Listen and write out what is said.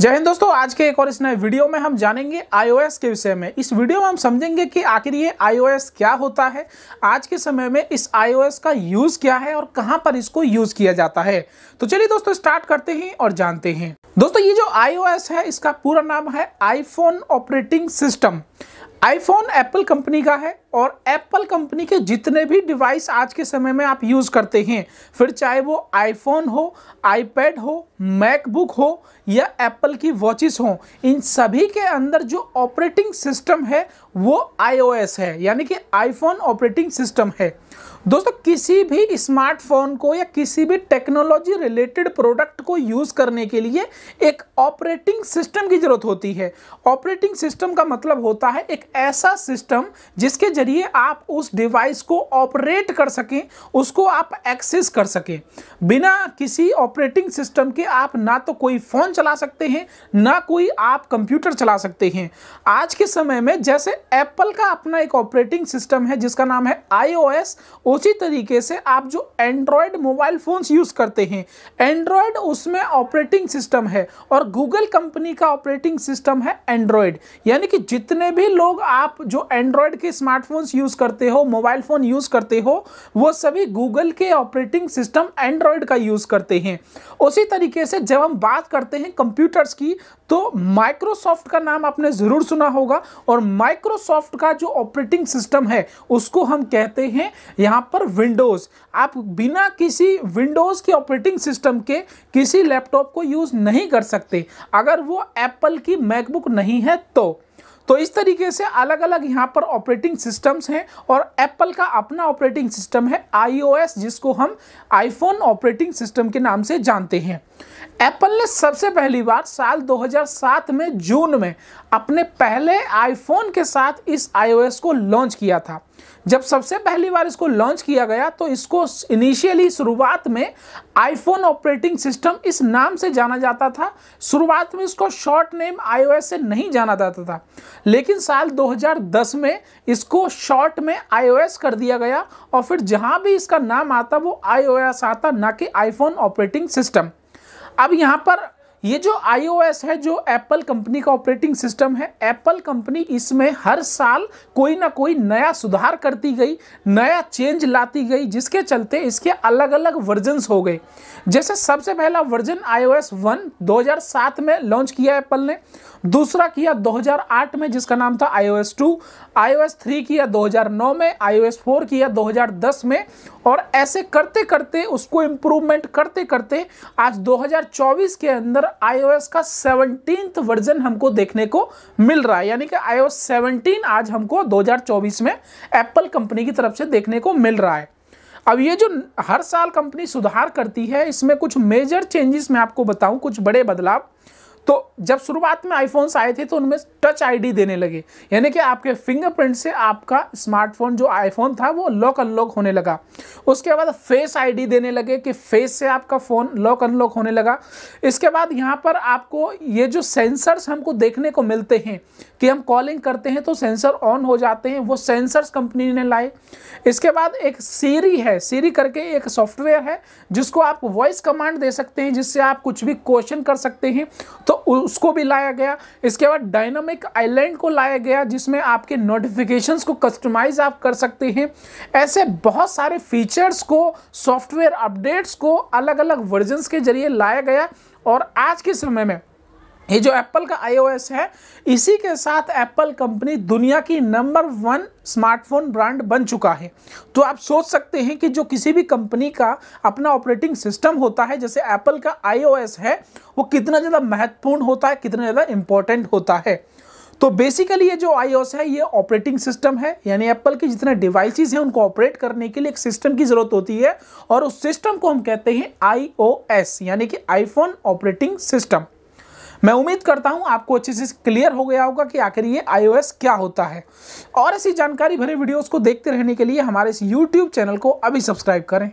जय हिंद दोस्तों आज के एक और इस नए वीडियो में हम जानेंगे आईओएस के विषय में इस वीडियो में हम समझेंगे कि आखिर ये आईओएस क्या होता है आज के समय में इस आईओएस का यूज़ क्या है और कहां पर इसको यूज़ किया जाता है तो चलिए दोस्तों स्टार्ट करते हैं और जानते हैं दोस्तों ये जो आईओएस है इसका पूरा नाम है iPhone operating system iPhone Apple company का है और एप्पल कंपनी के जितने भी डिवाइस आज के समय में आप यूज़ करते हैं फिर चाहे वो आईफोन हो आईपैड हो मैकबुक हो या एप्पल की वॉचेस हो इन सभी के अंदर जो ऑपरेटिंग सिस्टम है वो आईओएस है यानी कि आईफोन ऑपरेटिंग सिस्टम है दोस्तों किसी भी स्मार्टफोन को या किसी भी टेक्नोलॉजी रिलेटेड प्रोडक्ट को यूज़ करने के लिए एक ऑपरेटिंग सिस्टम की ज़रूरत होती है ऑपरेटिंग सिस्टम का मतलब होता है एक ऐसा सिस्टम जिसके जरिए जरिए आप उस डिवाइस को ऑपरेट कर सकें उसको आप एक्सेस कर सकें बिना किसी ऑपरेटिंग सिस्टम के आप ना तो कोई फ़ोन चला सकते हैं ना कोई आप कंप्यूटर चला सकते हैं आज के समय में जैसे एप्पल का अपना एक ऑपरेटिंग सिस्टम है जिसका नाम है आईओएस उसी तरीके से आप जो एंड्रॉयड मोबाइल फ़ोन्स यूज़ करते हैं एंड्रॉयड उसमें ऑपरेटिंग सिस्टम है और गूगल कंपनी का ऑपरेटिंग सिस्टम है एंड्रॉयड यानी कि जितने भी लोग आप जो एंड्रॉयड के स्मार्ट स्मार्टफोन्स यूज़ करते हो मोबाइल फ़ोन यूज़ करते हो वो सभी गूगल के ऑपरेटिंग सिस्टम एंड्रॉयड का यूज़ करते हैं उसी तरीके से जब हम बात करते हैं कंप्यूटर्स की तो माइक्रोसॉफ्ट का नाम आपने ज़रूर सुना होगा और माइक्रोसॉफ्ट का जो ऑपरेटिंग सिस्टम है उसको हम कहते हैं यहाँ पर विंडोज़ आप बिना किसी विंडोज़ के ऑपरेटिंग सिस्टम के किसी लैपटॉप को यूज़ नहीं कर सकते अगर वो एप्पल की मैकबुक नहीं है तो तो इस तरीके से अलग अलग यहाँ पर ऑपरेटिंग सिस्टम्स हैं और एप्पल का अपना ऑपरेटिंग सिस्टम है आईओएस जिसको हम आईफोन ऑपरेटिंग सिस्टम के नाम से जानते हैं एप्पल ने सबसे पहली बार साल 2007 में जून में अपने पहले आईफोन के साथ इस आईओएस को लॉन्च किया था जब सबसे पहली बार इसको लॉन्च किया गया तो इसको इनिशियली शुरुआत में आईफोन ऑपरेटिंग सिस्टम इस नाम से जाना जाता था शुरुआत में इसको शॉर्ट नेम आईओएस से नहीं जाना जाता था लेकिन साल 2010 में इसको शॉर्ट में आईओएस कर दिया गया और फिर जहां भी इसका नाम आता वो आईओएस आता ना कि आईफोन ऑपरेटिंग सिस्टम अब यहाँ पर ये जो आईओएस है जो एप्पल कंपनी का ऑपरेटिंग सिस्टम है एप्पल कंपनी इसमें हर साल कोई ना कोई नया सुधार करती गई नया चेंज लाती गई जिसके चलते इसके अलग अलग वर्जन्स हो गए जैसे सबसे पहला वर्जन आईओएस 1 2007 में लॉन्च किया एप्पल ने दूसरा किया 2008 में जिसका नाम था आईओएस 2 एस 3 किया 2009 में एस 4 किया 2010 में और ऐसे करते करते उसको इम्प्रूवमेंट करते करते आज 2024 के अंदर आईओएस का सेवनटीन वर्जन हमको देखने को मिल रहा है यानी कि आईओएस 17 आज हमको 2024 में एप्पल कंपनी की तरफ से देखने को मिल रहा है अब ये जो हर साल कंपनी सुधार करती है इसमें कुछ मेजर चेंजेस मैं आपको बताऊं कुछ बड़े बदलाव तो जब शुरुआत में आईफोन्स आए थे तो उनमें टच आईडी देने लगे यानी कि आपके फिंगरप्रिंट से आपका स्मार्टफोन जो आईफोन था वो लॉक अनलॉक होने लगा उसके बाद फेस आईडी देने लगे कि फेस से आपका फ़ोन लॉक अनलॉक होने लगा इसके बाद यहाँ पर आपको ये जो सेंसर्स हमको देखने को मिलते हैं कि हम कॉलिंग करते हैं तो सेंसर ऑन हो जाते हैं वो सेंसर्स कंपनी ने लाए इसके बाद एक सीरी है सीरी करके एक सॉफ्टवेयर है जिसको आप वॉइस कमांड दे सकते हैं जिससे आप कुछ भी क्वेश्चन कर सकते हैं तो उसको भी लाया गया इसके बाद डायनामिक आइलैंड को लाया गया जिसमें आपके नोटिफिकेशंस को कस्टमाइज आप कर सकते हैं ऐसे बहुत सारे फीचर्स को सॉफ्टवेयर अपडेट्स को अलग अलग वर्जन्स के जरिए लाया गया और आज के समय में ये जो एप्पल का आईओएस है इसी के साथ एप्पल कंपनी दुनिया की नंबर वन स्मार्टफोन ब्रांड बन चुका है तो आप सोच सकते हैं कि जो किसी भी कंपनी का अपना ऑपरेटिंग सिस्टम होता है जैसे एप्पल का आईओएस है वो कितना ज़्यादा महत्वपूर्ण होता है कितना ज़्यादा इम्पोर्टेंट होता है तो बेसिकली ये जो आईओएस है ये ऑपरेटिंग सिस्टम है यानी एप्पल के जितने डिवाइसिस हैं उनको ऑपरेट करने के लिए एक सिस्टम की ज़रूरत होती है और उस सिस्टम को हम कहते हैं आईओएस यानी कि आईफोन ऑपरेटिंग सिस्टम मैं उम्मीद करता हूं आपको अच्छे से क्लियर हो गया होगा कि आखिर ये आईओएस क्या होता है और ऐसी जानकारी भरे वीडियोस को देखते रहने के लिए हमारे इस यूट्यूब चैनल को अभी सब्सक्राइब करें